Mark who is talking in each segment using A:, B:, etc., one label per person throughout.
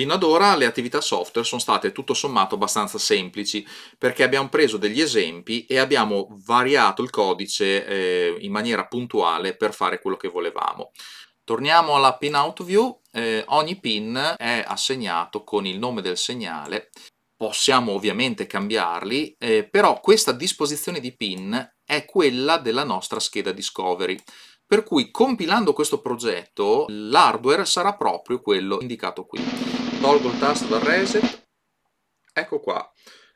A: Fino ad ora le attività software sono state tutto sommato abbastanza semplici perché abbiamo preso degli esempi e abbiamo variato il codice eh, in maniera puntuale per fare quello che volevamo. Torniamo alla pin out view, eh, ogni pin è assegnato con il nome del segnale, possiamo ovviamente cambiarli, eh, però questa disposizione di pin è quella della nostra scheda Discovery. Per cui compilando questo progetto l'hardware sarà proprio quello indicato qui tolgo il tasto dal reset, ecco qua.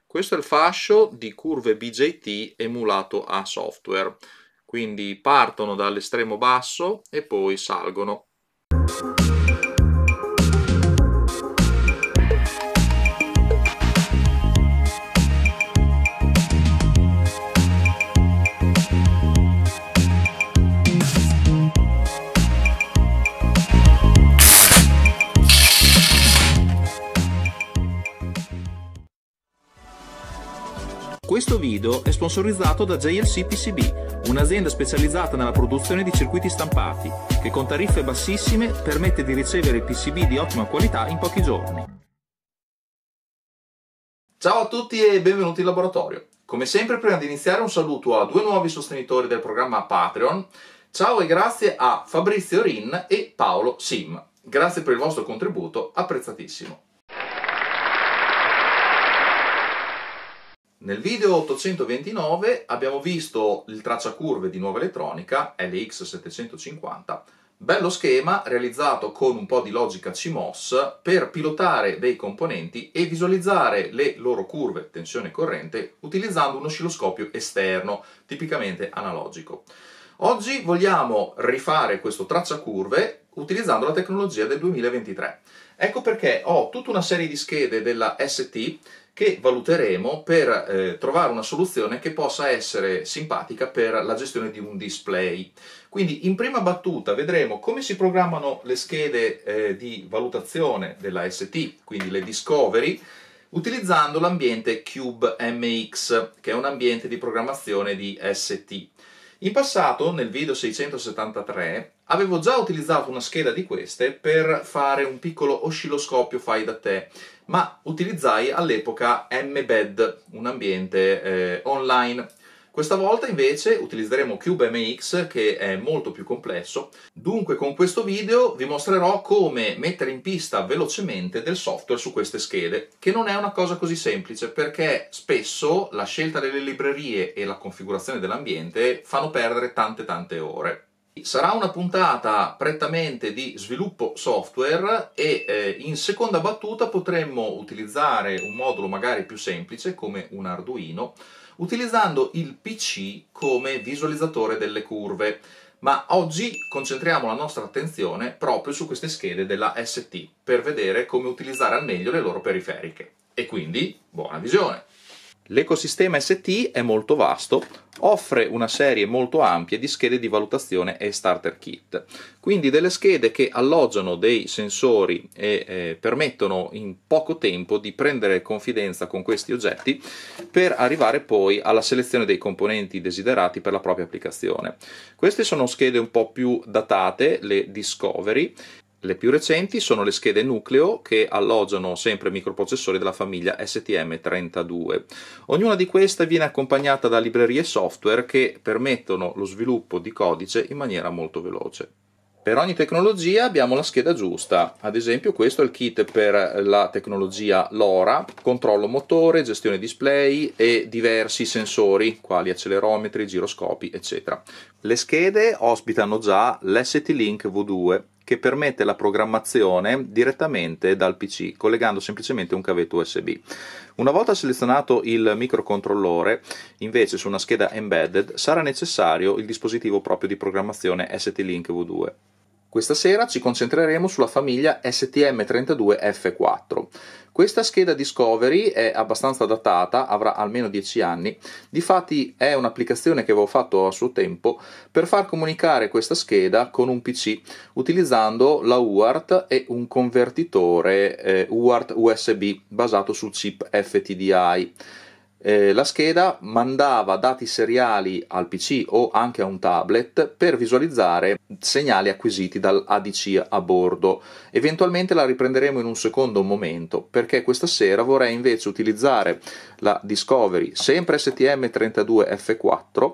A: Questo è il fascio di curve BJT emulato a software, quindi partono dall'estremo basso e poi salgono Questo video è sponsorizzato da JLC PCB, un'azienda specializzata nella produzione di circuiti stampati, che con tariffe bassissime permette di ricevere PCB di ottima qualità in pochi giorni. Ciao a tutti e benvenuti in laboratorio. Come sempre, prima di iniziare, un saluto a due nuovi sostenitori del programma Patreon. Ciao e grazie a Fabrizio Rin e Paolo Sim. Grazie per il vostro contributo, apprezzatissimo. Nel video 829 abbiamo visto il tracciacurve di nuova elettronica LX750, bello schema realizzato con un po' di logica CMOS per pilotare dei componenti e visualizzare le loro curve tensione e corrente utilizzando un oscilloscopio esterno, tipicamente analogico. Oggi vogliamo rifare questo tracciacurve utilizzando la tecnologia del 2023. Ecco perché ho tutta una serie di schede della ST che valuteremo per eh, trovare una soluzione che possa essere simpatica per la gestione di un display. Quindi in prima battuta vedremo come si programmano le schede eh, di valutazione della ST, quindi le Discovery, utilizzando l'ambiente CubeMX, che è un ambiente di programmazione di ST. In passato, nel video 673, avevo già utilizzato una scheda di queste per fare un piccolo oscilloscopio fai da te, ma utilizzai all'epoca mbed, un ambiente eh, online questa volta invece utilizzeremo MX che è molto più complesso, dunque con questo video vi mostrerò come mettere in pista velocemente del software su queste schede, che non è una cosa così semplice perché spesso la scelta delle librerie e la configurazione dell'ambiente fanno perdere tante tante ore. Sarà una puntata prettamente di sviluppo software e eh, in seconda battuta potremmo utilizzare un modulo magari più semplice come un Arduino utilizzando il PC come visualizzatore delle curve. Ma oggi concentriamo la nostra attenzione proprio su queste schede della ST per vedere come utilizzare al meglio le loro periferiche. E quindi buona visione! L'ecosistema ST è molto vasto, offre una serie molto ampia di schede di valutazione e starter kit, quindi delle schede che alloggiano dei sensori e eh, permettono in poco tempo di prendere confidenza con questi oggetti per arrivare poi alla selezione dei componenti desiderati per la propria applicazione. Queste sono schede un po' più datate, le Discovery, le più recenti sono le schede nucleo che alloggiano sempre microprocessori della famiglia STM32. Ognuna di queste viene accompagnata da librerie software che permettono lo sviluppo di codice in maniera molto veloce. Per ogni tecnologia abbiamo la scheda giusta, ad esempio questo è il kit per la tecnologia LoRa, controllo motore, gestione display e diversi sensori, quali accelerometri, giroscopi, eccetera. Le schede ospitano già l'ST-Link V2, che permette la programmazione direttamente dal PC, collegando semplicemente un cavetto USB. Una volta selezionato il microcontrollore, invece su una scheda embedded, sarà necessario il dispositivo proprio di programmazione ST-Link V2. Questa sera ci concentreremo sulla famiglia STM32F4. Questa scheda Discovery è abbastanza datata, avrà almeno 10 anni, difatti è un'applicazione che avevo fatto a suo tempo per far comunicare questa scheda con un PC utilizzando la UART e un convertitore eh, UART USB basato sul chip FTDI eh, la scheda mandava dati seriali al PC o anche a un tablet per visualizzare segnali acquisiti dall'ADC a bordo. Eventualmente la riprenderemo in un secondo momento, perché questa sera vorrei invece utilizzare la Discovery, sempre STM32F4,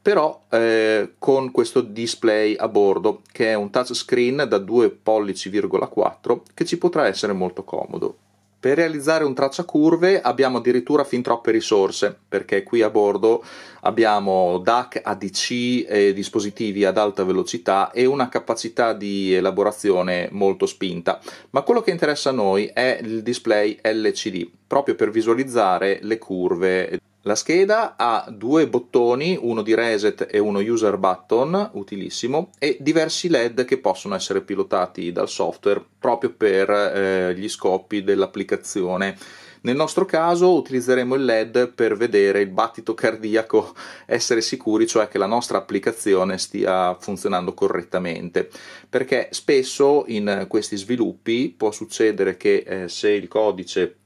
A: però eh, con questo display a bordo che è un touchscreen da 2 pollici,4 che ci potrà essere molto comodo. Per realizzare un tracciacurve abbiamo addirittura fin troppe risorse, perché qui a bordo abbiamo DAC, ADC, eh, dispositivi ad alta velocità e una capacità di elaborazione molto spinta. Ma quello che interessa a noi è il display LCD, proprio per visualizzare le curve la scheda ha due bottoni, uno di reset e uno user button, utilissimo, e diversi LED che possono essere pilotati dal software proprio per eh, gli scopi dell'applicazione. Nel nostro caso utilizzeremo il LED per vedere il battito cardiaco, essere sicuri cioè che la nostra applicazione stia funzionando correttamente, perché spesso in questi sviluppi può succedere che eh, se il codice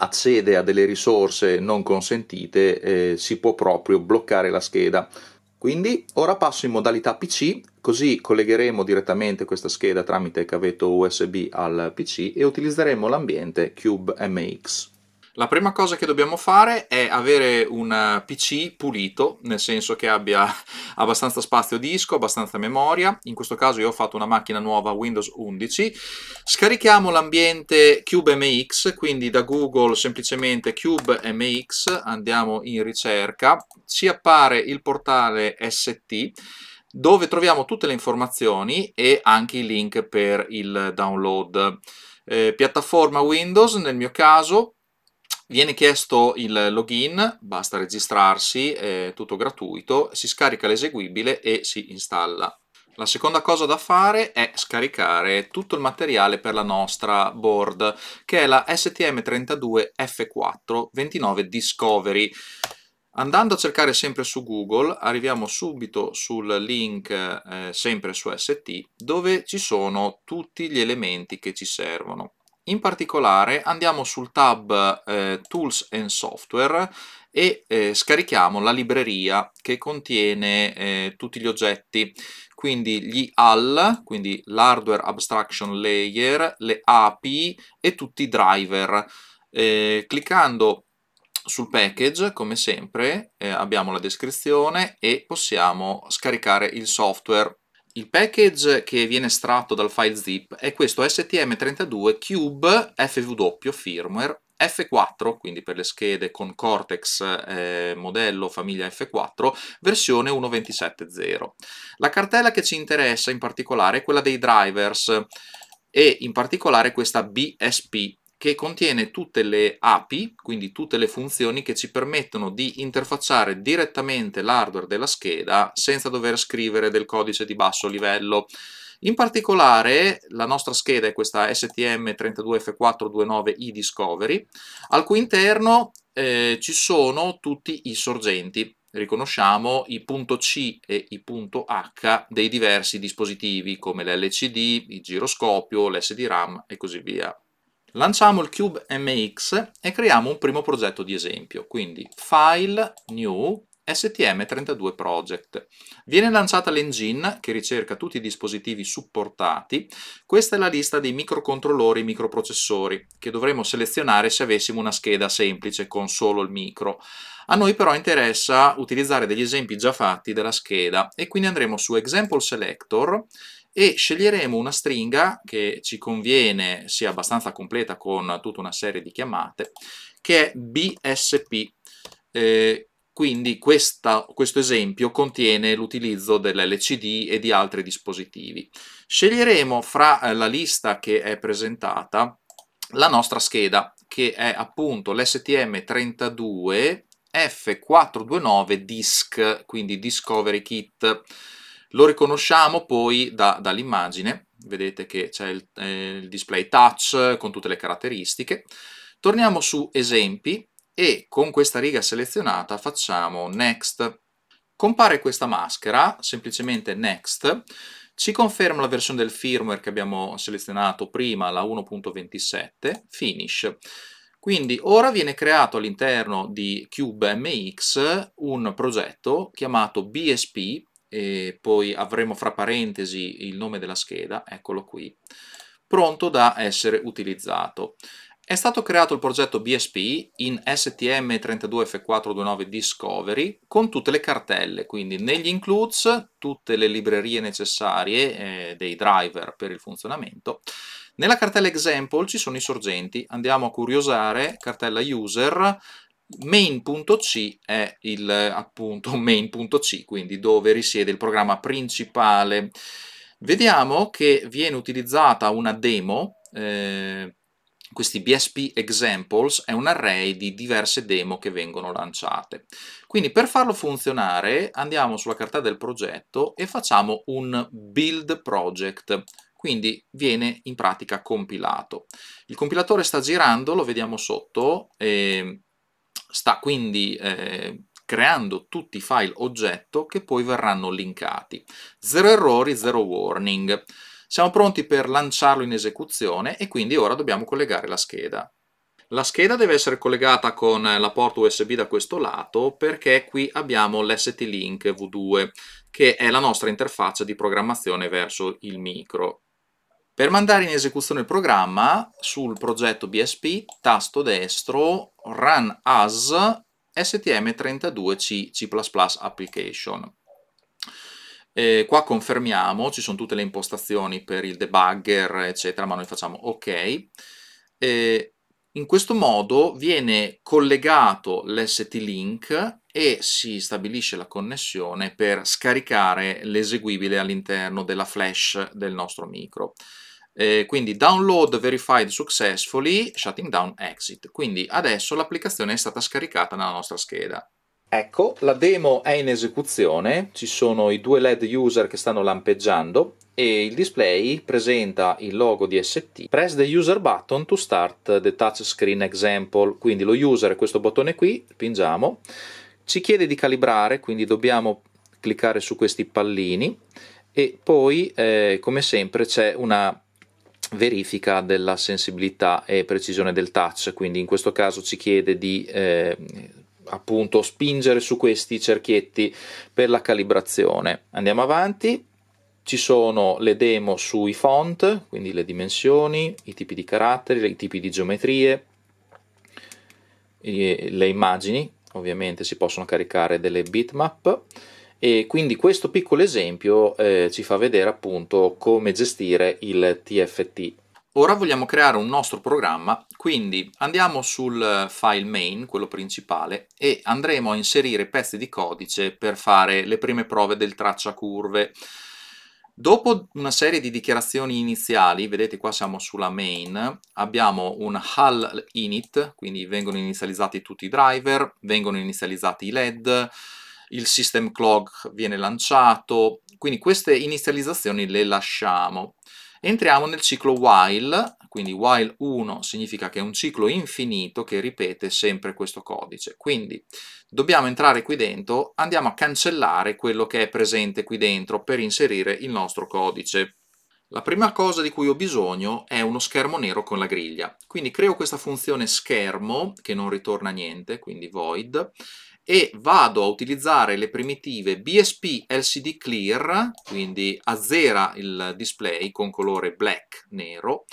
A: accede a delle risorse non consentite eh, si può proprio bloccare la scheda. Quindi ora passo in modalità PC, così collegheremo direttamente questa scheda tramite cavetto USB al PC e utilizzeremo l'ambiente Cube MX. La prima cosa che dobbiamo fare è avere un PC pulito, nel senso che abbia abbastanza spazio disco, abbastanza memoria. In questo caso io ho fatto una macchina nuova Windows 11. Scarichiamo l'ambiente CubeMX, quindi da Google semplicemente CubeMX, andiamo in ricerca, ci appare il portale ST dove troviamo tutte le informazioni e anche i link per il download. Eh, piattaforma Windows nel mio caso Viene chiesto il login, basta registrarsi, è tutto gratuito, si scarica l'eseguibile e si installa. La seconda cosa da fare è scaricare tutto il materiale per la nostra board, che è la STM32F429 Discovery. Andando a cercare sempre su Google, arriviamo subito sul link eh, sempre su ST, dove ci sono tutti gli elementi che ci servono. In particolare andiamo sul tab eh, Tools and Software e eh, scarichiamo la libreria che contiene eh, tutti gli oggetti, quindi gli AL, quindi l'Hardware Abstraction Layer, le API e tutti i driver. Eh, cliccando sul package, come sempre, eh, abbiamo la descrizione e possiamo scaricare il software il package che viene estratto dal file zip è questo STM32 Cube FW firmware F4, quindi per le schede con Cortex eh, modello famiglia F4, versione 1.27.0. La cartella che ci interessa in particolare è quella dei drivers e in particolare questa BSP che contiene tutte le API, quindi tutte le funzioni che ci permettono di interfacciare direttamente l'hardware della scheda senza dover scrivere del codice di basso livello. In particolare la nostra scheda è questa STM32F429i Discovery, al cui interno eh, ci sono tutti i sorgenti riconosciamo i punto C e i punto H dei diversi dispositivi come l'LCD, il giroscopio, l'SD-RAM e così via Lanciamo il Cube MX e creiamo un primo progetto di esempio, quindi File, New, STM32 Project. Viene lanciata l'engine che ricerca tutti i dispositivi supportati. Questa è la lista dei microcontrollori e microprocessori che dovremmo selezionare se avessimo una scheda semplice con solo il micro. A noi però interessa utilizzare degli esempi già fatti della scheda e quindi andremo su Example Selector e sceglieremo una stringa che ci conviene sia abbastanza completa con tutta una serie di chiamate, che è BSP. Eh, quindi questa, questo esempio contiene l'utilizzo dell'LCD e di altri dispositivi. Sceglieremo fra eh, la lista che è presentata la nostra scheda, che è appunto l'STM32 F429 DISC, quindi Discovery Kit. Lo riconosciamo poi da, dall'immagine, vedete che c'è il, eh, il display touch con tutte le caratteristiche. Torniamo su esempi e con questa riga selezionata facciamo next. Compare questa maschera, semplicemente next, ci conferma la versione del firmware che abbiamo selezionato prima, la 1.27, finish. Quindi ora viene creato all'interno di CubeMX un progetto chiamato BSP e poi avremo fra parentesi il nome della scheda, eccolo qui, pronto da essere utilizzato. È stato creato il progetto BSP in STM32F429 Discovery con tutte le cartelle, quindi negli includes tutte le librerie necessarie eh, dei driver per il funzionamento. Nella cartella example ci sono i sorgenti, andiamo a curiosare cartella user, main.c è il appunto main.c, quindi dove risiede il programma principale. Vediamo che viene utilizzata una demo, eh, questi BSP examples è un array di diverse demo che vengono lanciate. Quindi per farlo funzionare andiamo sulla carta del progetto e facciamo un build project, quindi viene in pratica compilato. Il compilatore sta girando, lo vediamo sotto, e sta quindi eh, creando tutti i file oggetto che poi verranno linkati. Zero errori, zero warning. Siamo pronti per lanciarlo in esecuzione e quindi ora dobbiamo collegare la scheda. La scheda deve essere collegata con la porta USB da questo lato perché qui abbiamo l'ST-Link V2 che è la nostra interfaccia di programmazione verso il micro. Per mandare in esecuzione il programma, sul progetto BSP, tasto destro, run as stm32c C++ application. E qua confermiamo, ci sono tutte le impostazioni per il debugger, eccetera, ma noi facciamo ok. E in questo modo viene collegato l'ST-Link e si stabilisce la connessione per scaricare l'eseguibile all'interno della flash del nostro micro. Eh, quindi download verified successfully, shutting down exit. Quindi adesso l'applicazione è stata scaricata nella nostra scheda. Ecco, la demo è in esecuzione, ci sono i due LED user che stanno lampeggiando e il display presenta il logo di ST. Press the user button to start the touchscreen example, quindi lo user è questo bottone qui, pingiamo, ci chiede di calibrare, quindi dobbiamo cliccare su questi pallini e poi eh, come sempre c'è una verifica della sensibilità e precisione del touch, quindi in questo caso ci chiede di eh, appunto spingere su questi cerchietti per la calibrazione. Andiamo avanti, ci sono le demo sui font, quindi le dimensioni, i tipi di caratteri, i tipi di geometrie, le immagini, ovviamente si possono caricare delle bitmap e quindi questo piccolo esempio eh, ci fa vedere appunto come gestire il TFT. Ora vogliamo creare un nostro programma, quindi andiamo sul file main, quello principale, e andremo a inserire pezzi di codice per fare le prime prove del tracciacurve. Dopo una serie di dichiarazioni iniziali, vedete qua siamo sulla main, abbiamo un hull init, quindi vengono inizializzati tutti i driver, vengono inizializzati i led, il system clock viene lanciato, quindi queste inizializzazioni le lasciamo. Entriamo nel ciclo while, quindi while 1 significa che è un ciclo infinito che ripete sempre questo codice. Quindi dobbiamo entrare qui dentro, andiamo a cancellare quello che è presente qui dentro per inserire il nostro codice. La prima cosa di cui ho bisogno è uno schermo nero con la griglia. Quindi creo questa funzione schermo, che non ritorna niente, quindi void, e vado a utilizzare le primitive BSP LCD Clear, quindi azzera il display con colore black, nero,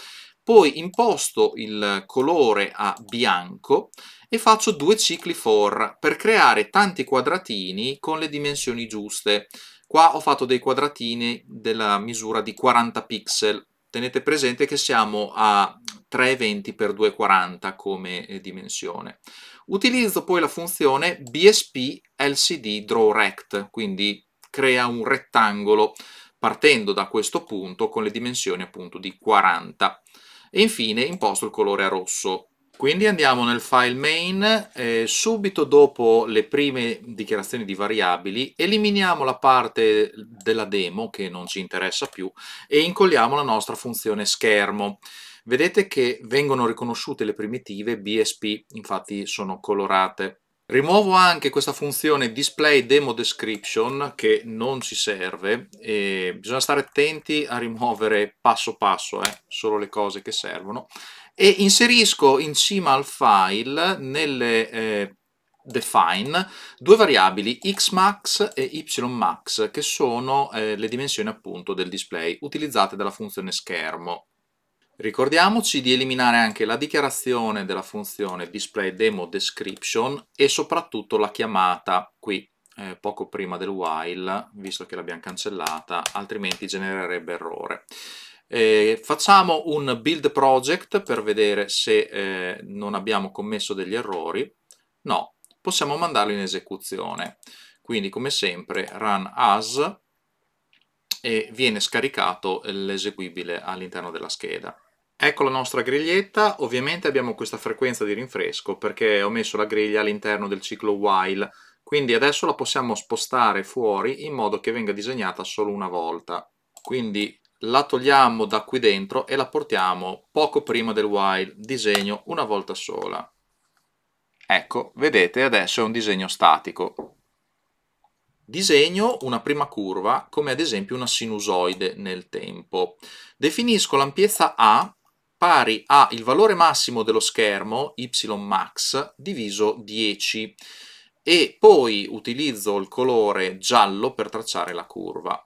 A: poi imposto il colore a bianco e faccio due cicli for per creare tanti quadratini con le dimensioni giuste. Qua ho fatto dei quadratini della misura di 40 pixel. Tenete presente che siamo a 320x240 come dimensione. Utilizzo poi la funzione BSP LCD Draw Rect, quindi crea un rettangolo partendo da questo punto con le dimensioni appunto di 40. E infine imposto il colore a rosso. Quindi andiamo nel file main, eh, subito dopo le prime dichiarazioni di variabili eliminiamo la parte della demo che non ci interessa più e incolliamo la nostra funzione schermo vedete che vengono riconosciute le primitive BSP, infatti sono colorate. Rimuovo anche questa funzione display demo description che non ci serve e bisogna stare attenti a rimuovere passo passo eh, solo le cose che servono e inserisco in cima al file nelle eh, define due variabili xmax e ymax che sono eh, le dimensioni appunto del display utilizzate dalla funzione schermo Ricordiamoci di eliminare anche la dichiarazione della funzione display demo description e soprattutto la chiamata qui eh, poco prima del while, visto che l'abbiamo cancellata, altrimenti genererebbe errore. Eh, facciamo un build project per vedere se eh, non abbiamo commesso degli errori. No, possiamo mandarlo in esecuzione. Quindi come sempre run as e viene scaricato l'eseguibile all'interno della scheda. Ecco la nostra griglietta, ovviamente abbiamo questa frequenza di rinfresco perché ho messo la griglia all'interno del ciclo while, quindi adesso la possiamo spostare fuori in modo che venga disegnata solo una volta. Quindi la togliamo da qui dentro e la portiamo poco prima del while, disegno una volta sola. Ecco, vedete adesso è un disegno statico. Disegno una prima curva come ad esempio una sinusoide nel tempo. Definisco l'ampiezza A pari a il valore massimo dello schermo, y max, diviso 10 e poi utilizzo il colore giallo per tracciare la curva.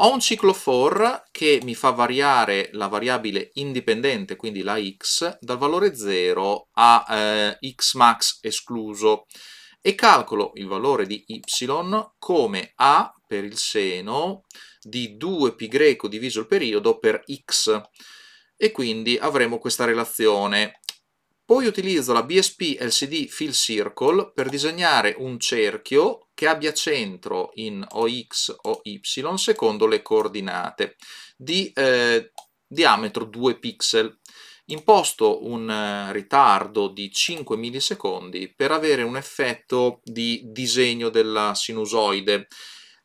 A: Ho un ciclo for che mi fa variare la variabile indipendente, quindi la x, dal valore 0 a eh, x max escluso e calcolo il valore di y come a per il seno di 2π diviso il periodo per x e quindi avremo questa relazione. Poi utilizzo la BSP LCD Fill Circle per disegnare un cerchio che abbia centro in OX o Y secondo le coordinate di eh, diametro 2 pixel. Imposto un eh, ritardo di 5 millisecondi per avere un effetto di disegno della sinusoide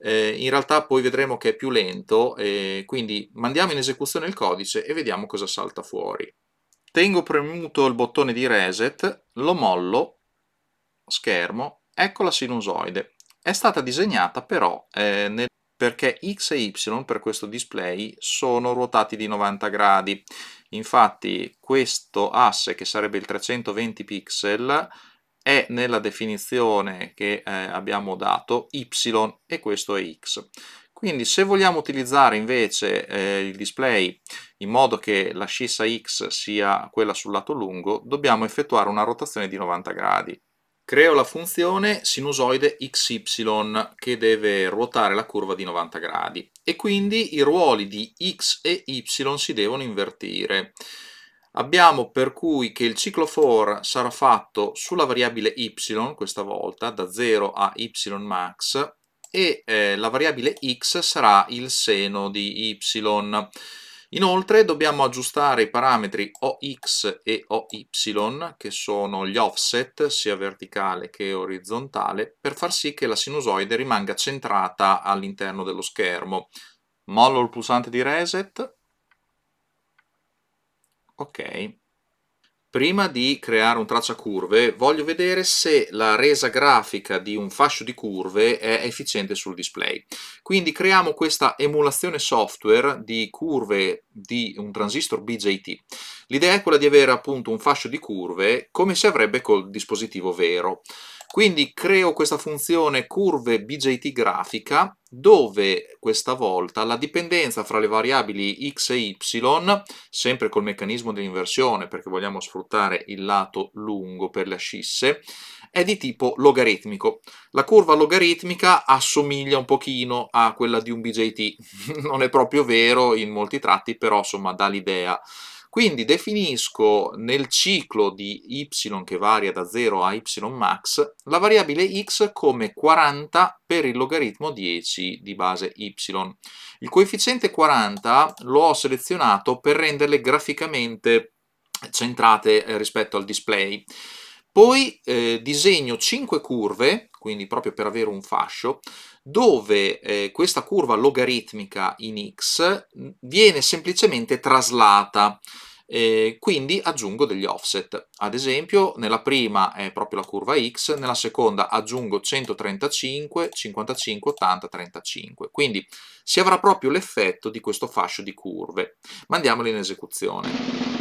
A: eh, in realtà poi vedremo che è più lento, eh, quindi mandiamo in esecuzione il codice e vediamo cosa salta fuori. Tengo premuto il bottone di reset, lo mollo, schermo, ecco la sinusoide. È stata disegnata però eh, nel perché x e y per questo display sono ruotati di 90 gradi. Infatti questo asse che sarebbe il 320 pixel è nella definizione che eh, abbiamo dato y e questo è x. Quindi se vogliamo utilizzare invece eh, il display in modo che la scissa x sia quella sul lato lungo, dobbiamo effettuare una rotazione di 90 gradi. Creo la funzione sinusoide xy che deve ruotare la curva di 90 gradi e quindi i ruoli di x e y si devono invertire. Abbiamo per cui che il ciclo for sarà fatto sulla variabile y, questa volta, da 0 a y max, e eh, la variabile x sarà il seno di y. Inoltre dobbiamo aggiustare i parametri OX e OY, che sono gli offset, sia verticale che orizzontale, per far sì che la sinusoide rimanga centrata all'interno dello schermo. Mollo il pulsante di reset Ok. Prima di creare un tracciacurve, voglio vedere se la resa grafica di un fascio di curve è efficiente sul display. Quindi creiamo questa emulazione software di curve di un transistor BJT. L'idea è quella di avere appunto un fascio di curve come si avrebbe col dispositivo vero. Quindi creo questa funzione curve BJT grafica dove questa volta la dipendenza fra le variabili x e y, sempre col meccanismo dell'inversione perché vogliamo sfruttare il lato lungo per le ascisse, è di tipo logaritmico. La curva logaritmica assomiglia un pochino a quella di un BJT, non è proprio vero in molti tratti, però insomma dà l'idea quindi definisco nel ciclo di y che varia da 0 a y max la variabile x come 40 per il logaritmo 10 di base y. Il coefficiente 40 lo ho selezionato per renderle graficamente centrate eh, rispetto al display. Poi eh, disegno 5 curve, quindi proprio per avere un fascio, dove eh, questa curva logaritmica in x viene semplicemente traslata. Eh, quindi aggiungo degli offset. Ad esempio, nella prima è proprio la curva X, nella seconda aggiungo 135, 55, 80, 35. Quindi si avrà proprio l'effetto di questo fascio di curve. Mandiamolo in esecuzione.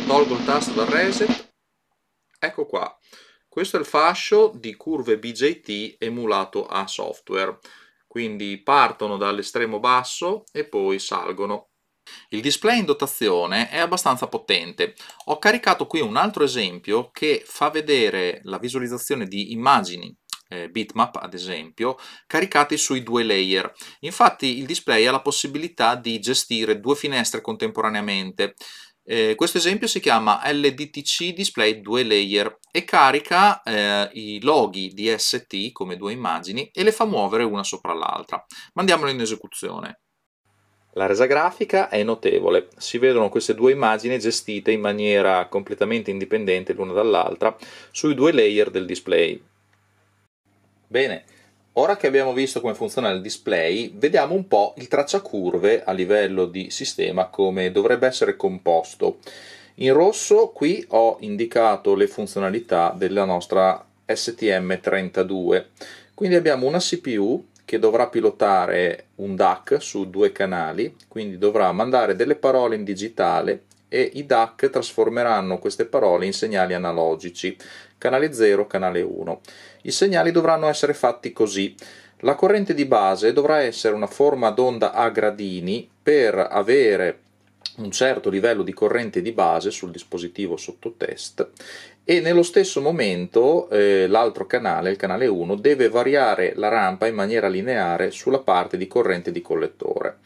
A: Tolgo il tasto dal reset. Ecco qua. Questo è il fascio di curve BJT emulato a software, quindi partono dall'estremo basso e poi salgono. Il display in dotazione è abbastanza potente. Ho caricato qui un altro esempio che fa vedere la visualizzazione di immagini eh, bitmap ad esempio, caricati sui due layer. Infatti il display ha la possibilità di gestire due finestre contemporaneamente. Eh, questo esempio si chiama LDTC Display 2 Layer e carica eh, i loghi di ST come due immagini e le fa muovere una sopra l'altra. Mandiamolo in esecuzione. La resa grafica è notevole, si vedono queste due immagini gestite in maniera completamente indipendente l'una dall'altra sui due layer del display. Bene, Ora che abbiamo visto come funziona il display, vediamo un po' il tracciacurve a livello di sistema come dovrebbe essere composto. In rosso qui ho indicato le funzionalità della nostra STM32. Quindi abbiamo una CPU che dovrà pilotare un DAC su due canali, quindi dovrà mandare delle parole in digitale e i DAC trasformeranno queste parole in segnali analogici canale 0, canale 1. I segnali dovranno essere fatti così. La corrente di base dovrà essere una forma d'onda a gradini per avere un certo livello di corrente di base sul dispositivo sotto test e nello stesso momento eh, l'altro canale, il canale 1, deve variare la rampa in maniera lineare sulla parte di corrente di collettore.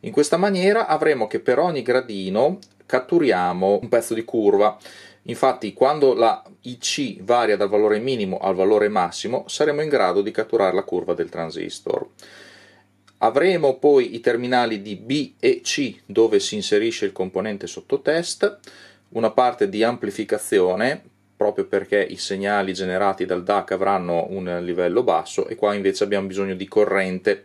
A: In questa maniera avremo che per ogni gradino catturiamo un pezzo di curva. Infatti, quando la IC varia dal valore minimo al valore massimo, saremo in grado di catturare la curva del transistor. Avremo poi i terminali di B e C dove si inserisce il componente sottotest, una parte di amplificazione proprio perché i segnali generati dal DAC avranno un livello basso e qua invece abbiamo bisogno di corrente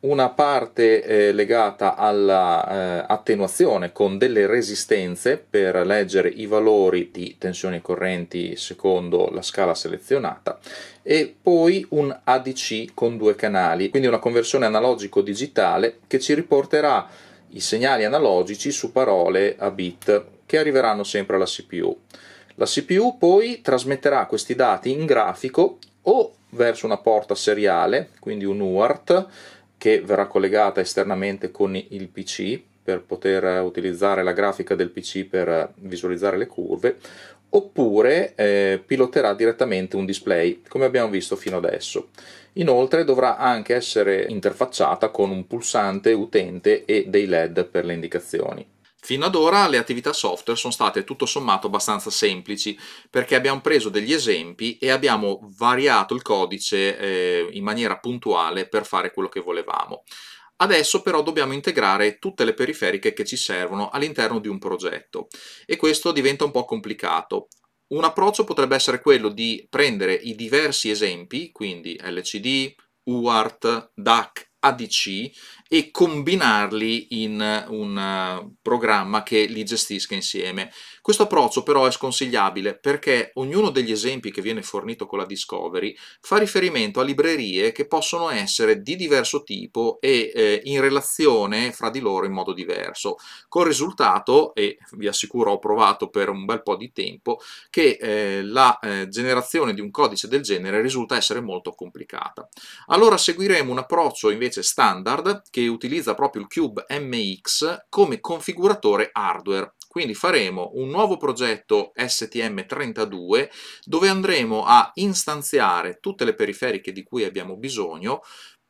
A: una parte eh, legata all'attenuazione eh, con delle resistenze per leggere i valori di tensioni e correnti secondo la scala selezionata e poi un ADC con due canali, quindi una conversione analogico-digitale che ci riporterà i segnali analogici su parole a bit che arriveranno sempre alla CPU. La CPU poi trasmetterà questi dati in grafico o verso una porta seriale, quindi un UART, che verrà collegata esternamente con il PC per poter utilizzare la grafica del PC per visualizzare le curve oppure eh, piloterà direttamente un display come abbiamo visto fino adesso inoltre dovrà anche essere interfacciata con un pulsante utente e dei led per le indicazioni Fino ad ora le attività software sono state tutto sommato abbastanza semplici perché abbiamo preso degli esempi e abbiamo variato il codice eh, in maniera puntuale per fare quello che volevamo. Adesso però dobbiamo integrare tutte le periferiche che ci servono all'interno di un progetto e questo diventa un po' complicato. Un approccio potrebbe essere quello di prendere i diversi esempi, quindi LCD, UART, DAC, ADC e combinarli in eh, un eh, programma che li gestisca insieme. Questo approccio però è sconsigliabile perché ognuno degli esempi che viene fornito con la Discovery fa riferimento a librerie che possono essere di diverso tipo e eh, in relazione fra di loro in modo diverso, col risultato, e vi assicuro ho provato per un bel po' di tempo, che eh, la eh, generazione di un codice del genere risulta essere molto complicata. Allora seguiremo un approccio invece standard che utilizza proprio il Cube MX come configuratore hardware. Quindi faremo un nuovo progetto STM32 dove andremo a istanziare tutte le periferiche di cui abbiamo bisogno,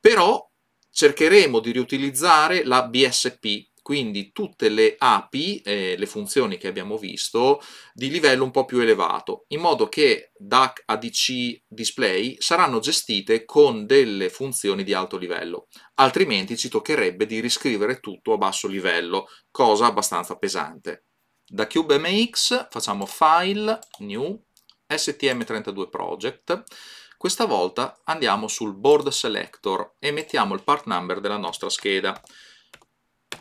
A: però cercheremo di riutilizzare la BSP quindi tutte le API, eh, le funzioni che abbiamo visto, di livello un po' più elevato, in modo che DAC ADC Display saranno gestite con delle funzioni di alto livello, altrimenti ci toccherebbe di riscrivere tutto a basso livello, cosa abbastanza pesante. Da CubeMX facciamo File, New, STM32 Project, questa volta andiamo sul Board Selector e mettiamo il part number della nostra scheda.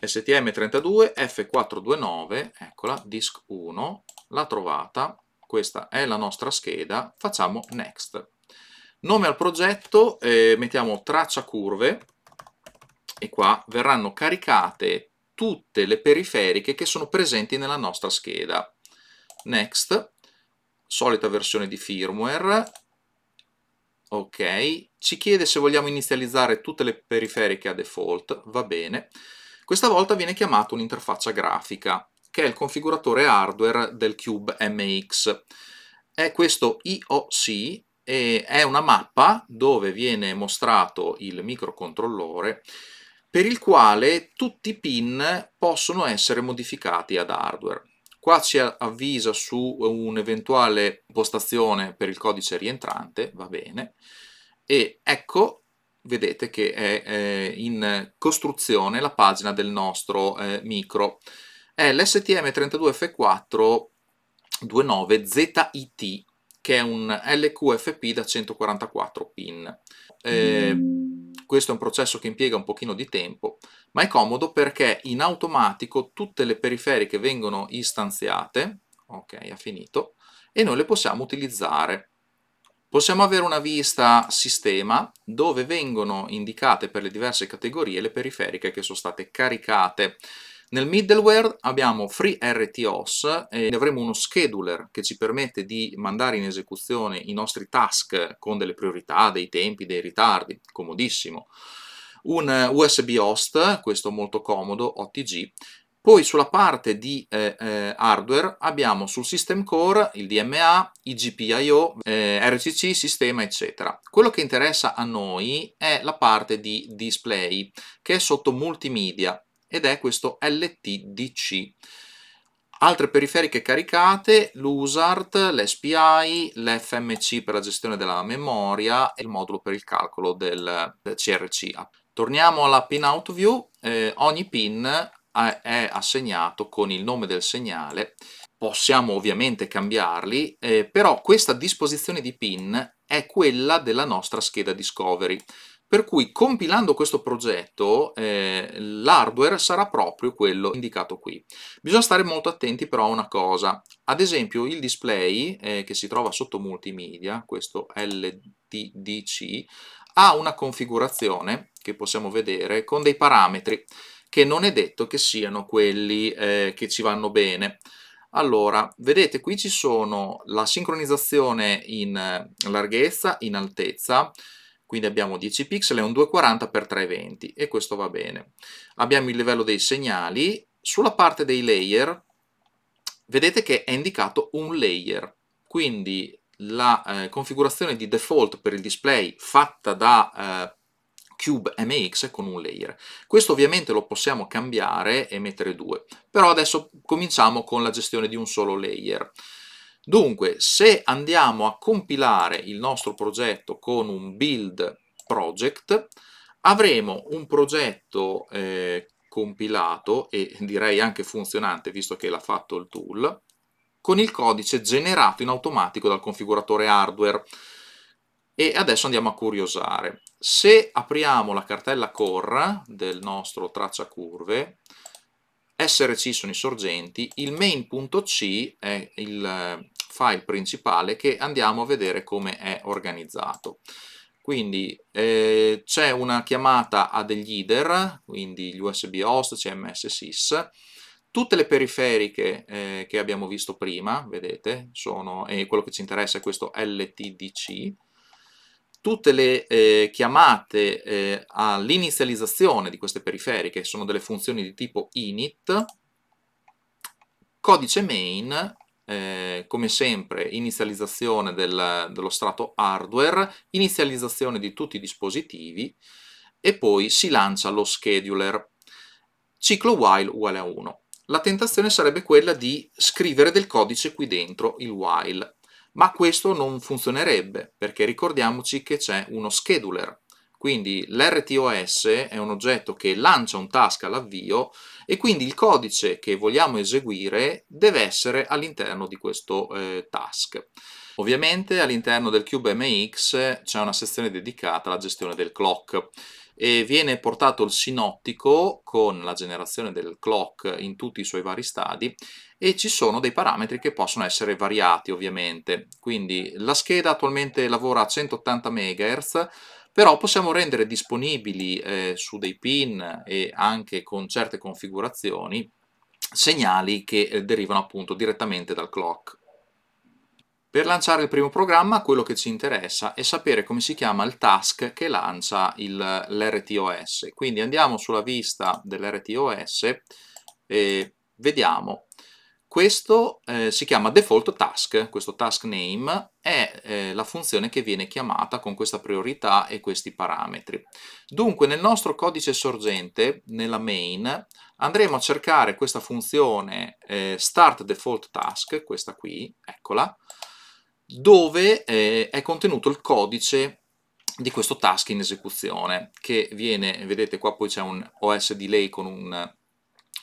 A: STM32 F429, eccola, disk 1, l'ha trovata, questa è la nostra scheda, facciamo next. Nome al progetto, eh, mettiamo traccia curve e qua verranno caricate tutte le periferiche che sono presenti nella nostra scheda. Next, solita versione di firmware, ok, ci chiede se vogliamo inizializzare tutte le periferiche a default, va bene. Questa volta viene chiamata un'interfaccia grafica, che è il configuratore hardware del Cube MX. È questo IOC e è una mappa dove viene mostrato il microcontrollore per il quale tutti i pin possono essere modificati ad hardware. Qua ci avvisa su un'eventuale postazione per il codice rientrante, va bene, e ecco vedete che è eh, in costruzione la pagina del nostro eh, micro. È l'STM32F4 29ZIT che è un LQFP da 144 pin. Eh, questo è un processo che impiega un pochino di tempo, ma è comodo perché in automatico tutte le periferiche vengono istanziate, ok, ha finito, e noi le possiamo utilizzare. Possiamo avere una vista sistema dove vengono indicate per le diverse categorie le periferiche che sono state caricate. Nel middleware abbiamo FreeRTOS e avremo uno scheduler che ci permette di mandare in esecuzione i nostri task con delle priorità, dei tempi, dei ritardi, comodissimo. Un USB host, questo molto comodo, OTG, poi sulla parte di eh, eh, hardware abbiamo sul system core il DMA, i GPIO, eh, RCC, sistema eccetera. Quello che interessa a noi è la parte di display che è sotto multimedia ed è questo LTDC. Altre periferiche caricate, l'USART, l'SPI, l'FMC per la gestione della memoria e il modulo per il calcolo del, del CRC. Torniamo alla pin out view, eh, ogni pin è assegnato con il nome del segnale, possiamo ovviamente cambiarli, eh, però questa disposizione di pin è quella della nostra scheda Discovery. Per cui compilando questo progetto eh, l'hardware sarà proprio quello indicato qui. Bisogna stare molto attenti però a una cosa. Ad esempio il display eh, che si trova sotto multimedia, questo LDDC, ha una configurazione che possiamo vedere con dei parametri che non è detto che siano quelli eh, che ci vanno bene. Allora, vedete qui ci sono la sincronizzazione in eh, larghezza, in altezza, quindi abbiamo 10 pixel è un 240x320 e questo va bene. Abbiamo il livello dei segnali, sulla parte dei layer vedete che è indicato un layer, quindi la eh, configurazione di default per il display fatta da eh, Cube MX con un layer. Questo ovviamente lo possiamo cambiare e mettere due, però adesso cominciamo con la gestione di un solo layer. Dunque, se andiamo a compilare il nostro progetto con un build project, avremo un progetto eh, compilato e direi anche funzionante, visto che l'ha fatto il tool, con il codice generato in automatico dal configuratore hardware. E adesso andiamo a curiosare. Se apriamo la cartella core del nostro traccia curve, SRC sono i sorgenti, il main.c è il eh, file principale che andiamo a vedere come è organizzato. Quindi eh, c'è una chiamata a degli header, quindi gli USB host, CMS SIS, tutte le periferiche eh, che abbiamo visto prima, vedete, sono, e quello che ci interessa è questo LTDC, tutte le eh, chiamate eh, all'inizializzazione di queste periferiche sono delle funzioni di tipo init, codice main, eh, come sempre inizializzazione del, dello strato hardware, inizializzazione di tutti i dispositivi e poi si lancia lo scheduler, ciclo while uguale a 1. La tentazione sarebbe quella di scrivere del codice qui dentro, il while, ma questo non funzionerebbe perché ricordiamoci che c'è uno scheduler. Quindi l'RTOS è un oggetto che lancia un task all'avvio e quindi il codice che vogliamo eseguire deve essere all'interno di questo eh, task. Ovviamente all'interno del CubeMX c'è una sezione dedicata alla gestione del clock e viene portato il sinottico con la generazione del clock in tutti i suoi vari stadi e ci sono dei parametri che possono essere variati ovviamente. Quindi la scheda attualmente lavora a 180 MHz, però possiamo rendere disponibili eh, su dei pin e anche con certe configurazioni segnali che eh, derivano appunto direttamente dal clock. Per lanciare il primo programma quello che ci interessa è sapere come si chiama il task che lancia l'RTOS. Quindi andiamo sulla vista dell'RTOS e vediamo questo eh, si chiama default task, questo task name è eh, la funzione che viene chiamata con questa priorità e questi parametri. Dunque nel nostro codice sorgente, nella main, andremo a cercare questa funzione eh, start default task, questa qui, eccola, dove eh, è contenuto il codice di questo task in esecuzione che viene, vedete qua poi c'è un OS delay con un,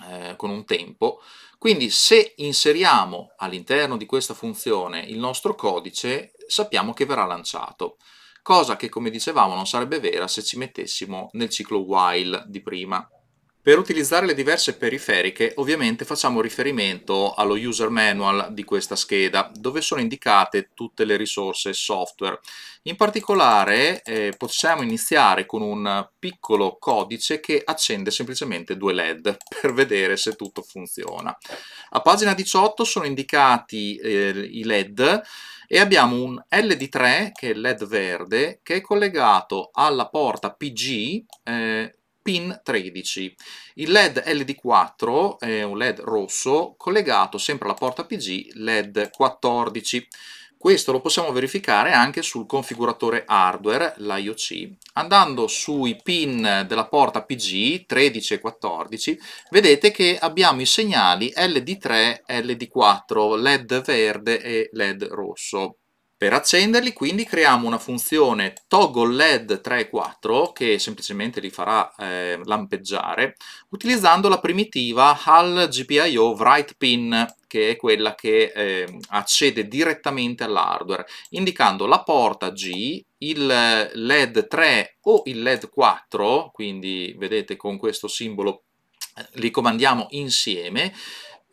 A: eh, con un tempo, quindi se inseriamo all'interno di questa funzione il nostro codice, sappiamo che verrà lanciato, cosa che come dicevamo non sarebbe vera se ci mettessimo nel ciclo while di prima. Per utilizzare le diverse periferiche ovviamente facciamo riferimento allo user manual di questa scheda dove sono indicate tutte le risorse software. In particolare eh, possiamo iniziare con un piccolo codice che accende semplicemente due led per vedere se tutto funziona. A pagina 18 sono indicati eh, i led e abbiamo un LD3 che è il led verde che è collegato alla porta PG eh, pin 13. Il LED LD4 è un LED rosso collegato sempre alla porta PG LED 14. Questo lo possiamo verificare anche sul configuratore hardware, l'IOC. Andando sui pin della porta PG 13 e 14, vedete che abbiamo i segnali LD3 e LD4, LED verde e LED rosso. Per accenderli quindi creiamo una funzione toggle led 3 e 4 che semplicemente li farà eh, lampeggiare utilizzando la primitiva HAL GPIO write pin che è quella che eh, accede direttamente all'hardware indicando la porta G, il led 3 o il led 4 quindi vedete con questo simbolo eh, li comandiamo insieme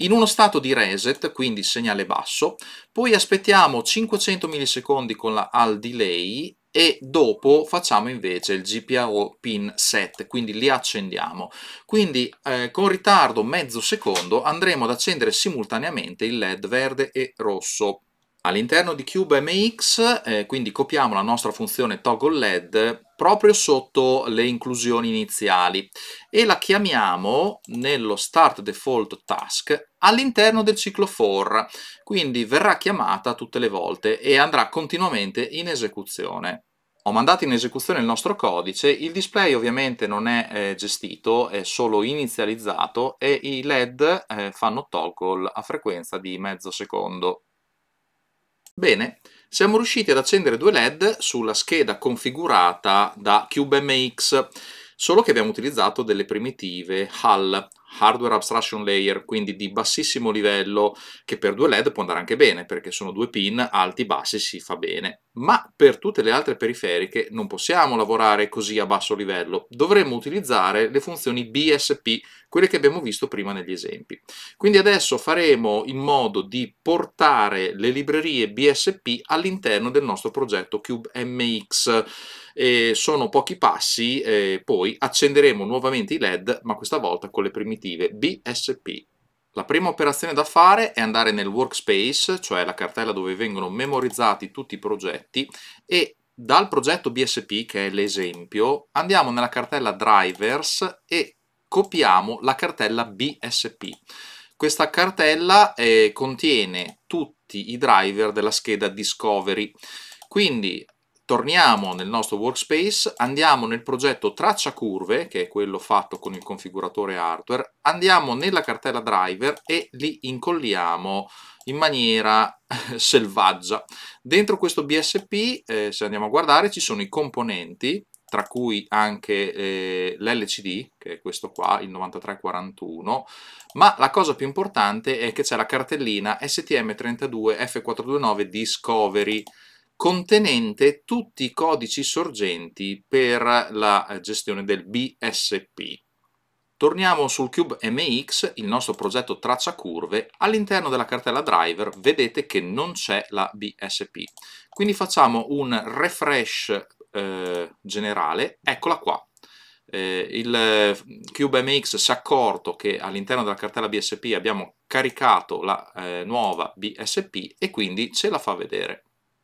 A: in uno stato di reset, quindi segnale basso, poi aspettiamo 500 millisecondi con la AL delay e dopo facciamo invece il GPIO pin set, quindi li accendiamo. Quindi eh, con ritardo mezzo secondo andremo ad accendere simultaneamente il LED verde e rosso. All'interno di CubeMX, eh, quindi copiamo la nostra funzione toggle LED proprio sotto le inclusioni iniziali e la chiamiamo nello start default task all'interno del ciclo for, quindi verrà chiamata tutte le volte e andrà continuamente in esecuzione. Ho mandato in esecuzione il nostro codice, il display ovviamente non è eh, gestito, è solo inizializzato e i LED eh, fanno toggle a frequenza di mezzo secondo. Bene, siamo riusciti ad accendere due LED sulla scheda configurata da CubeMX, solo che abbiamo utilizzato delle primitive HAL, hardware abstraction layer, quindi di bassissimo livello, che per due LED può andare anche bene, perché sono due pin alti, bassi, si fa bene. Ma per tutte le altre periferiche non possiamo lavorare così a basso livello, dovremmo utilizzare le funzioni BSP, quelle che abbiamo visto prima negli esempi. Quindi adesso faremo in modo di portare le librerie BSP all'interno del nostro progetto Cube MX eh, sono pochi passi, eh, poi accenderemo nuovamente i LED, ma questa volta con le primitive BSP. La prima operazione da fare è andare nel workspace, cioè la cartella dove vengono memorizzati tutti i progetti, e dal progetto BSP, che è l'esempio, andiamo nella cartella drivers e copiamo la cartella BSP. Questa cartella eh, contiene tutti i driver della scheda Discovery. Quindi torniamo nel nostro workspace, andiamo nel progetto traccia curve, che è quello fatto con il configuratore hardware, andiamo nella cartella driver e li incolliamo in maniera selvaggia. Dentro questo BSP, eh, se andiamo a guardare, ci sono i componenti, tra cui anche eh, l'LCD, che è questo qua, il 9341, ma la cosa più importante è che c'è la cartellina STM32F429 Discovery, contenente tutti i codici sorgenti per la eh, gestione del BSP. Torniamo sul Cube MX, il nostro progetto traccia curve, all'interno della cartella driver vedete che non c'è la BSP. Quindi facciamo un refresh eh, generale, eccola qua. Eh, il eh, Cube MX si è accorto che all'interno della cartella BSP abbiamo caricato la eh, nuova BSP e quindi ce la fa vedere.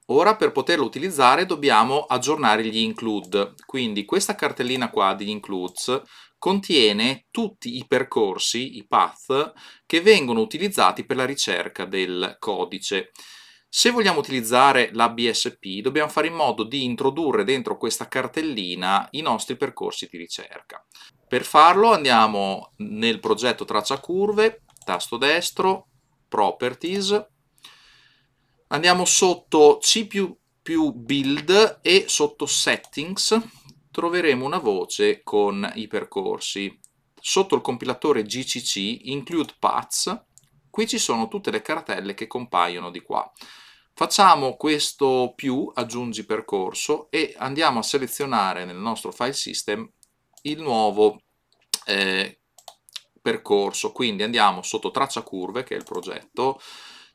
A: Ora per poterlo utilizzare dobbiamo aggiornare gli include, quindi questa cartellina qua di includes contiene tutti i percorsi, i path, che vengono utilizzati per la ricerca del codice. Se vogliamo utilizzare la BSP dobbiamo fare in modo di introdurre dentro questa cartellina i nostri percorsi di ricerca. Per farlo andiamo nel progetto traccia curve, tasto destro, properties, andiamo sotto C++ build e sotto settings troveremo una voce con i percorsi. Sotto il compilatore GCC include paths, qui ci sono tutte le cartelle che compaiono di qua. Facciamo questo più, aggiungi percorso e andiamo a selezionare nel nostro file system il nuovo eh, percorso. Quindi andiamo sotto traccia curve, che è il progetto,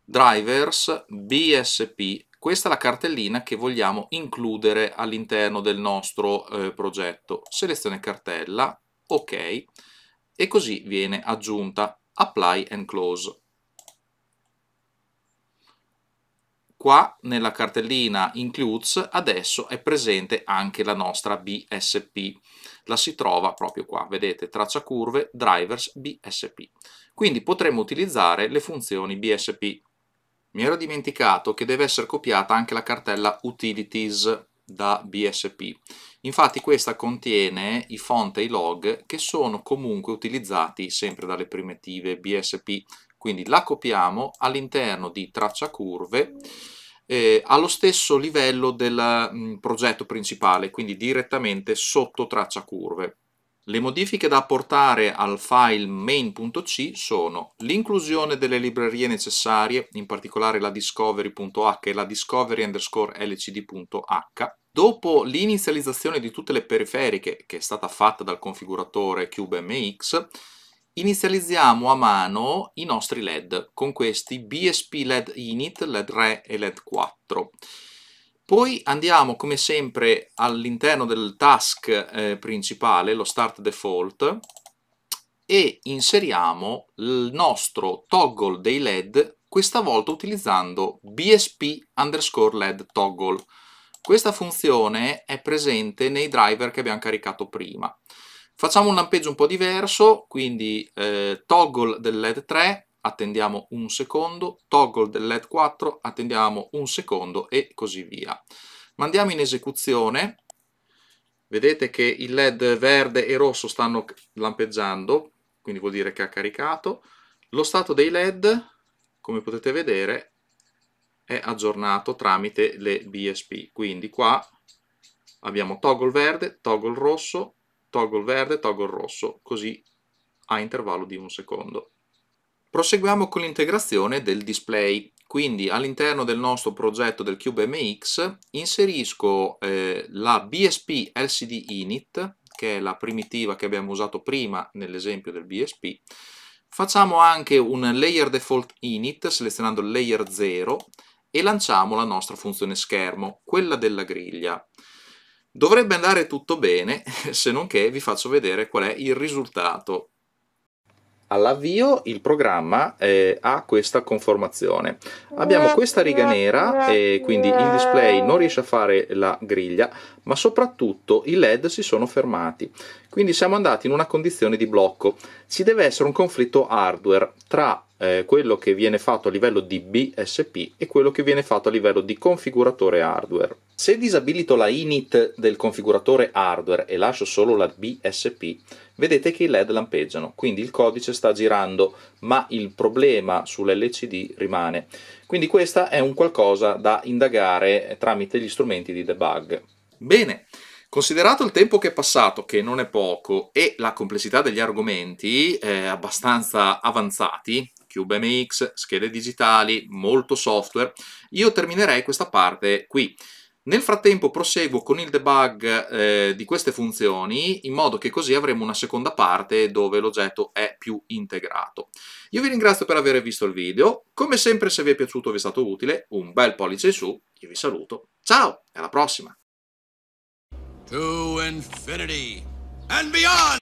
A: drivers BSP. Questa è la cartellina che vogliamo includere all'interno del nostro eh, progetto. Selezione cartella, ok, e così viene aggiunta apply and close. Qua nella cartellina includes adesso è presente anche la nostra BSP. La si trova proprio qua, vedete, traccia curve, drivers, BSP. Quindi potremmo utilizzare le funzioni BSP mi ero dimenticato che deve essere copiata anche la cartella Utilities da BSP. Infatti questa contiene i font e i log che sono comunque utilizzati sempre dalle primitive BSP. Quindi la copiamo all'interno di traccia curve eh, allo stesso livello del mh, mm, progetto principale, quindi direttamente sotto traccia curve. Le modifiche da apportare al file main.c sono l'inclusione delle librerie necessarie, in particolare la discovery.h e la discovery underscore lcd.h, Dopo l'inizializzazione di tutte le periferiche che è stata fatta dal configuratore CubeMX, inizializziamo a mano i nostri LED con questi BSP LED Init, LED 3 e LED 4. Poi andiamo come sempre all'interno del task eh, principale, lo start default, e inseriamo il nostro toggle dei LED, questa volta utilizzando BSP underscore LED toggle. Questa funzione è presente nei driver che abbiamo caricato prima. Facciamo un lampeggio un po' diverso, quindi eh, toggle del LED 3, attendiamo un secondo, toggle del LED 4, attendiamo un secondo e così via. Mandiamo in esecuzione, vedete che il LED verde e rosso stanno lampeggiando, quindi vuol dire che ha caricato. Lo stato dei LED, come potete vedere, è aggiornato tramite le BSP, quindi qua abbiamo toggle verde, toggle rosso, toggle verde, toggle rosso, così a intervallo di un secondo. Proseguiamo con l'integrazione del display. Quindi all'interno del nostro progetto del Cube MX inserisco eh, la BSP LCD Init, che è la primitiva che abbiamo usato prima nell'esempio del BSP. Facciamo anche un layer default init selezionando il layer 0 e lanciamo la nostra funzione schermo, quella della griglia. Dovrebbe andare tutto bene, se non che vi faccio vedere qual è il risultato all'avvio il programma eh, ha questa conformazione. Abbiamo questa riga nera e quindi il display non riesce a fare la griglia, ma soprattutto i LED si sono fermati, quindi siamo andati in una condizione di blocco. Ci deve essere un conflitto hardware tra eh, quello che viene fatto a livello di BSP e quello che viene fatto a livello di configuratore hardware. Se disabilito la init del configuratore hardware e lascio solo la BSP, vedete che i LED lampeggiano, quindi il codice sta girando, ma il problema sull'LCD rimane. Quindi questo è un qualcosa da indagare tramite gli strumenti di debug. Bene, considerato il tempo che è passato, che non è poco, e la complessità degli argomenti eh, abbastanza avanzati, CubeMX, schede digitali, molto software, io terminerei questa parte qui. Nel frattempo proseguo con il debug eh, di queste funzioni in modo che così avremo una seconda parte dove l'oggetto è più integrato. Io vi ringrazio per aver visto il video, come sempre se vi è piaciuto vi è stato utile, un bel pollice in su, io vi saluto, ciao e alla prossima! to infinity and beyond!